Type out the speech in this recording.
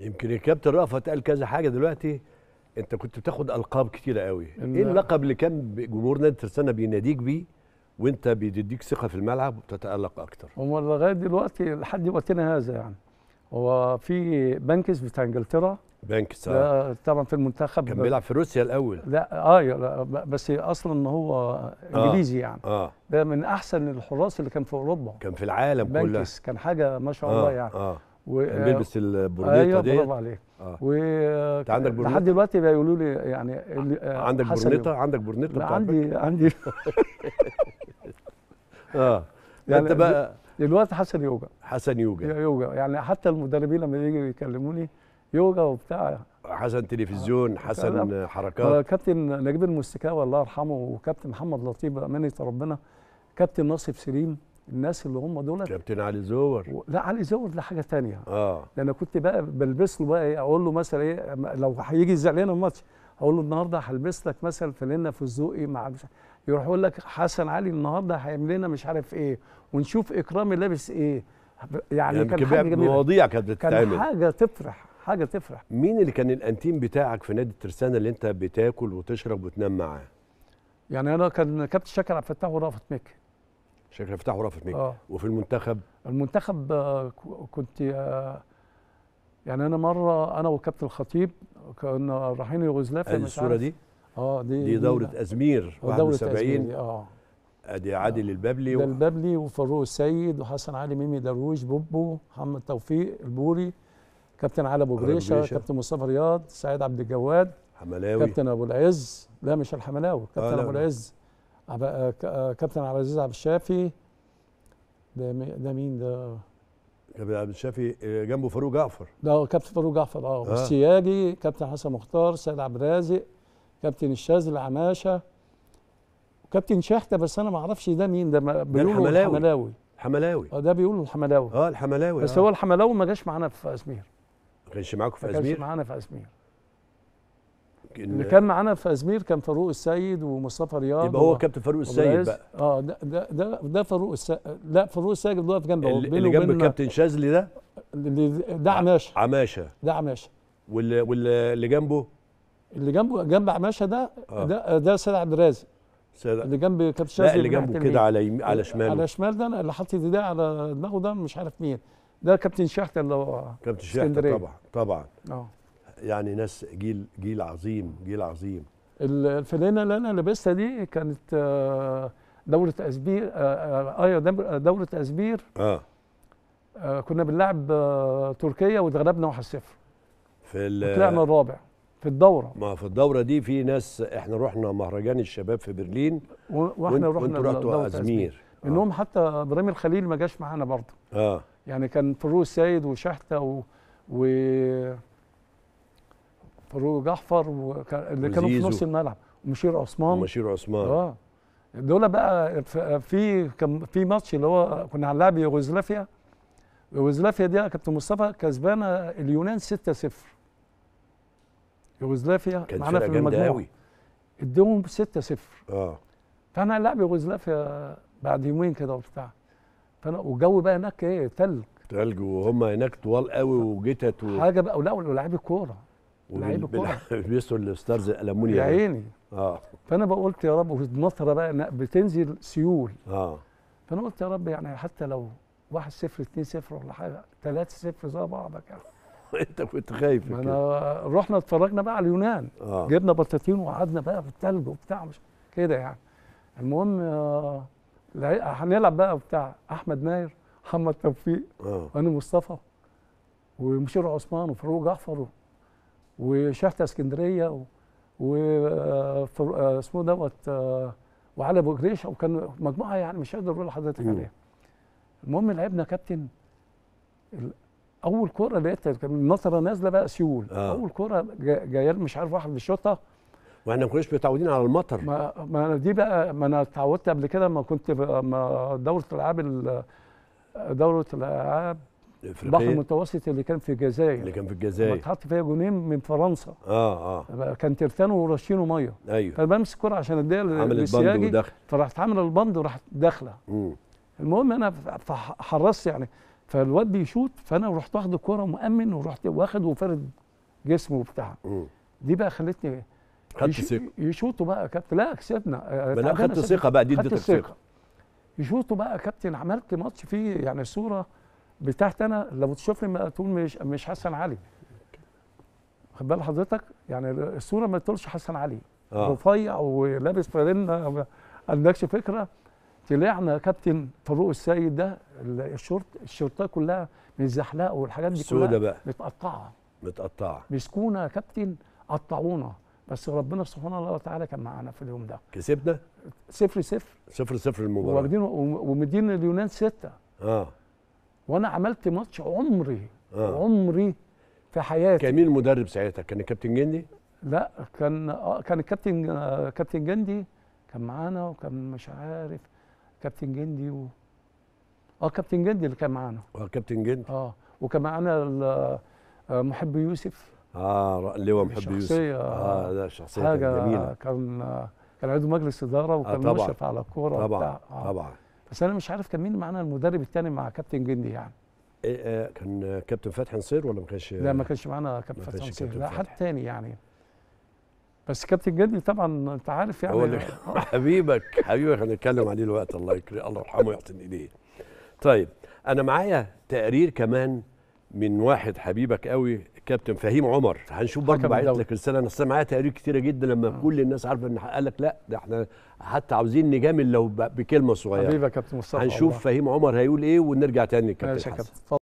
يمكن الكابتن رأفت قال كذا حاجه دلوقتي انت كنت بتاخد القاب كتيره قوي ايه اللقب اللي كان جمهور نادي ترسانه بيناديك بيه وانت بيديك ثقه في الملعب وبتتالق اكتر هم لغايه دلوقتي لحد وقتنا هذا يعني هو في بانكس بتاع انجلترا بانكس اه طبعا في المنتخب كان بيلعب في روسيا الاول لا اه لا بس اصلا ان هو آه. انجليزي آه يعني اه ده من احسن الحراس اللي كان في اوروبا كان في العالم كله بانكس كان حاجه ما شاء آه، الله آه يعني آه و... يعني بيلبس البرنيطه ايوه دي برافو عليك اه و... انت عندك برنيطه لحد دلوقتي بيقولوا لي يعني آه، عندك برنيطه عندك برنيطه لا عندي عندي اه يعني انت بقى دلوقتي حسن يوجا حسن يوجا يوجا يعني حتى المدربين لما يجوا يكلموني يوجا وبتاع حسن تلفزيون آه، حسن حركات كابتن نجيب المستكاوي الله يرحمه وكابتن محمد لطيف امانه ربنا كابتن ناصف سليم الناس اللي هم دول كابتن علي زور و... لا علي زور ده حاجه ثانيه اه لان انا كنت بقى بلبس له بقى ايه اقول له مثلا ايه لو هيجي زعلان الماتش اقول له النهارده هلبس لك مثلا فانله إيه، فستقي مع مش يروح يقول لك حسن علي النهارده هيعمل لنا مش عارف ايه ونشوف اكرامي لابس ايه يعني, يعني كان حاجه مواضيع كانت بتتعمل كان حاجه تفرح حاجه تفرح مين اللي كان الانتيم بتاعك في نادي الترسانه اللي انت بتاكل وتشرب وتنام معاه يعني انا كان كابتن شاكر عبد الفتاح ورافت مكي الشيخ مفتاح ورافت ميك آه. وفي المنتخب المنتخب آه، كنت آه، يعني انا مره انا وكابتن الخطيب كنا رايحين يوغوسلافيا الصوره دي اه دي دي دوره ازمير 71 اه ادي عادل آه. البابلي ده البابلي وفاروق السيد وحسن علي ميمي درويش بوبو محمد توفيق البوري كابتن علي ابو جريشه كابتن مصطفى رياض سعيد عبد الجواد حملاوي كابتن ابو العز لا مش الحملاوي كابتن آه ابو العز آه، آه، كابتن عبد العزيز عبد الشافي ده ده مين ده كابتن عبد الشافي آه، جنبه فاروق جعفر ده كابتن فاروق جعفر اه والسياجي كابتن حسن مختار سيد عبد الرازق كابتن الشاذلي عماشه كابتن شحته بس انا ما اعرفش ده مين ده بيقولوا الحملاوي الحملاوي اه ده بيقولوا الحملاوي اه الحملاوي بس آه. هو الحملاوي ما جاش معانا في اسمير ما كانش معاكم في اسمير؟ ما كانش معانا في اسمير اللي كان معانا في ازمير كان فاروق السيد ومصطفى رياض يبقى هو كابتن فاروق السيد بقى اه ده ده ده, فاروق السيد لا فاروق السيد اللي واقف جنبه اللي جنب كابتن شاذلي ده اللي ده عماشه عماشه ده عماشه واللي واللي جنبه اللي جنبه جنب عماشه ده آه. ده ده سيد عبد الرازق اللي جنب كابتن شاذلي لا اللي جنبه كده على يم... على شماله على شمال ده اللي حاطط ايديه على دماغه ده مش عارف مين ده كابتن شحته اللي هو كابتن شحته طبعا طبعا اه يعني ناس جيل جيل عظيم جيل عظيم الفنانه اللي انا لابسها دي كانت آه، دوره اسبير آه، آه، ايوه دوره اسبير اه كنا بنلعب تركيا واتغلبنا 1-0 في طلعنا الرابع في الدوره ما في الدوره دي في ناس احنا رحنا مهرجان الشباب في برلين واحنا رحنا ازبير, ازمير آه. منهم حتى ابراهيم الخليل ما جاش معانا برضه اه يعني كان فروس سيد وشحته و, و... فاروق جعفر وكان اللي كانوا في نص الملعب ومشير عثمان ومشير عثمان اه دول بقى في كان في ماتش اللي هو كنا هنلعب يوغوسلافيا يوغوسلافيا دي كابتن مصطفى كسبانه اليونان 6-0 يوغوسلافيا معانا في المجموعه اديهم 6-0 اه فانا هنلعب يوغوسلافيا بعد يومين كده وبتاع فانا والجو بقى هناك ايه تلج تلج وهم هناك طوال قوي وجتت و... حاجه بقى ولا ولاعيب الكوره لعيب الكوره بيسر الستارز الالمونيا يا عيني اه فانا بقولت يا رب النصر بقى بتنزل سيول اه فانا قلت يا رب يعني حتى لو 1 0 2 0 ولا حاجه 3 0 زي بعضك يعني انت كنت خايف انا رحنا اتفرجنا بقى على اليونان آه. جبنا بطاطين وقعدنا بقى في الثلج وبتاع مش كده يعني المهم آه هنلعب بقى بتاع احمد ماهر محمد توفيق آه. وانا مصطفى ومشير عثمان وفاروق جعفر وشحتة اسكندريه و آه، آه، اسمه دوت آه، وعلى ابو جريشه وكان مجموعه يعني مش قادر اقول لحضرتك عليها. المهم لعبنا كابتن اول كوره لقيتها كان النطره نازله بقى سيول آه. اول كوره جايه مش عارف واحد بالشوطه واحنا ما كناش متعودين على المطر ما, ما دي بقى ما انا اتعودت قبل كده ما كنت ما دوره العاب دوره العاب الافريقيه البحر المتوسط اللي كان في الجزائر اللي كان في الجزائر اتحط فيها جونين من فرنسا اه اه كان ترتان ورشينه ميه ايوه فبمسك كرة عشان اديها للسياجي فرحت عامله البند وراحت داخله المهم انا حرصت يعني فالواد بيشوط فانا رحت واخد الكوره مؤمن ورحت واخد وفرد جسمه وبتاع دي بقى خلتني خدت ثقه يشوطوا بقى يا كابتن لا كسبنا انا آه، خدت ثقه بقى دي اديتك ثقه يشوطوا بقى يا كابتن عملت ماتش فيه يعني صوره بتاعت انا لو تشوفني ما تقول مش مش حسن علي واخد بال حضرتك يعني الصوره ما تقولش حسن علي آه. رفيع ولابس فانلة ما عندكش فكره طلعنا كابتن فاروق السيد ده الشرط الشرطه كلها من الزحلقه والحاجات دي كلها بقى. متقطعه متقطعه مسكونا يا كابتن قطعونا بس ربنا سبحانه الله وتعالى كان معانا في اليوم ده كسبنا صفر صفر صفر صفر المباراه واخدين ومدين اليونان سته اه وانا عملت ماتش عمري آه. عمري في حياتي كان مين المدرب ساعتها كان الكابتن جندي لا كان آه كان الكابتن آه، كابتن جندي كان معانا وكان مش عارف كابتن جندي و... اه كابتن جندي اللي كان معانا اه كابتن جندي اه وكان معانا آه، محب يوسف اه اللواء محب يوسف اه ده شخصيه حاجة جميله كان آه، كان عضو مجلس اداره وكان آه مشرف على الكوره طبعا آه. طبعا بس انا مش عارف كان مين معانا المدرب الثاني مع كابتن جندي يعني إيه،, إيه كان كابتن فتحي نصير ولا ما كانش لا ما كانش معانا كابتن فتحي نصير لا حد ثاني يعني بس كابتن جندي طبعا انت عارف يعني هو حبيبك حبيبك هنتكلم عليه الوقت الله يكرمه الله يرحمه ويحسن ايديه طيب انا معايا تقرير كمان من واحد حبيبك قوي كابتن فهيم عمر هنشوف برضه بعت لك رساله انا معايا تقارير كتيره جدا لما آه. كل الناس عارفه ان قال لك لا ده احنا حتى عاوزين نجامل لو بكلمه صغيره حبيبي يا كابتن مصطفى هنشوف الله. فهيم عمر هيقول ايه ونرجع تاني للكابتن